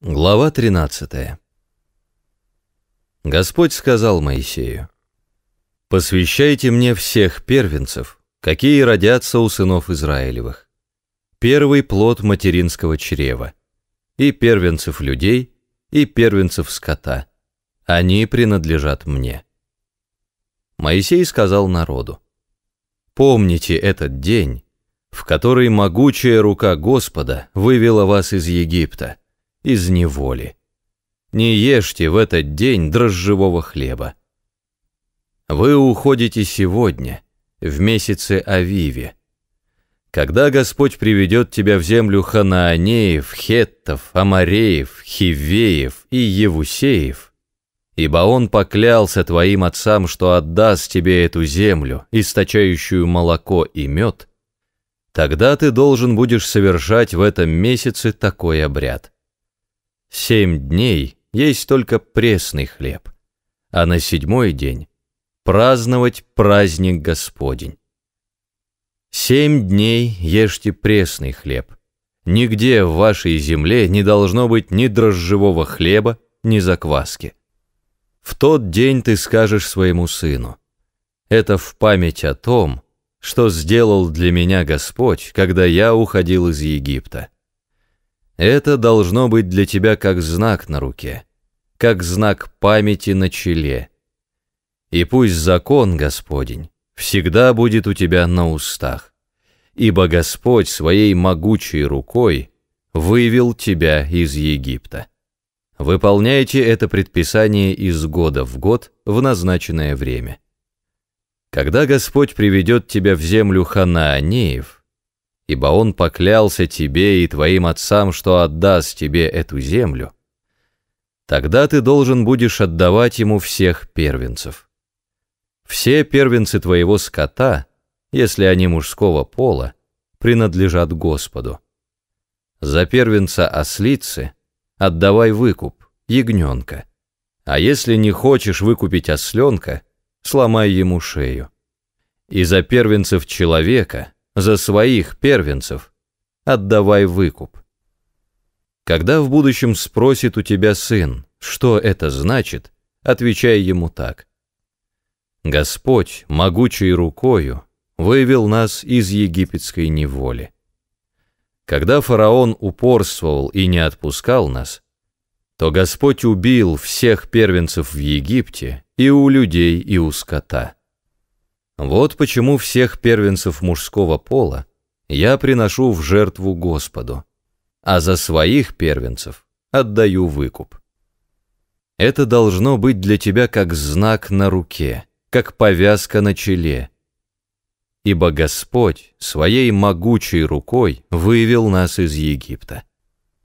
Глава 13. Господь сказал Моисею, «Посвящайте мне всех первенцев, какие родятся у сынов Израилевых, первый плод материнского чрева, и первенцев людей, и первенцев скота. Они принадлежат мне». Моисей сказал народу, «Помните этот день, в который могучая рука Господа вывела вас из Египта, из неволи. Не ешьте в этот день дрожжевого хлеба. Вы уходите сегодня, в месяце Авиве. Когда Господь приведет тебя в землю Ханаанеев, Хеттов, Амареев, Хивеев и Евусеев, ибо Он поклялся твоим отцам, что отдаст тебе эту землю, источающую молоко и мед, тогда ты должен будешь совершать в этом месяце такой обряд. Семь дней есть только пресный хлеб, а на седьмой день праздновать праздник Господень. Семь дней ешьте пресный хлеб. Нигде в вашей земле не должно быть ни дрожжевого хлеба, ни закваски. В тот день ты скажешь своему сыну, «Это в память о том, что сделал для меня Господь, когда я уходил из Египта». Это должно быть для тебя как знак на руке, как знак памяти на челе. И пусть закон Господень всегда будет у тебя на устах, ибо Господь своей могучей рукой вывел тебя из Египта. Выполняйте это предписание из года в год в назначенное время. Когда Господь приведет тебя в землю ханаанеев, ибо он поклялся тебе и твоим отцам, что отдаст тебе эту землю, тогда ты должен будешь отдавать ему всех первенцев. Все первенцы твоего скота, если они мужского пола, принадлежат Господу. За первенца ослицы отдавай выкуп, ягненка, а если не хочешь выкупить осленка, сломай ему шею. И за первенцев человека – за своих первенцев, отдавай выкуп. Когда в будущем спросит у тебя сын, что это значит, отвечай ему так. Господь, могучей рукою, вывел нас из египетской неволи. Когда фараон упорствовал и не отпускал нас, то Господь убил всех первенцев в Египте и у людей, и у скота. Вот почему всех первенцев мужского пола я приношу в жертву Господу, а за своих первенцев отдаю выкуп. Это должно быть для тебя как знак на руке, как повязка на челе. Ибо Господь своей могучей рукой вывел нас из Египта.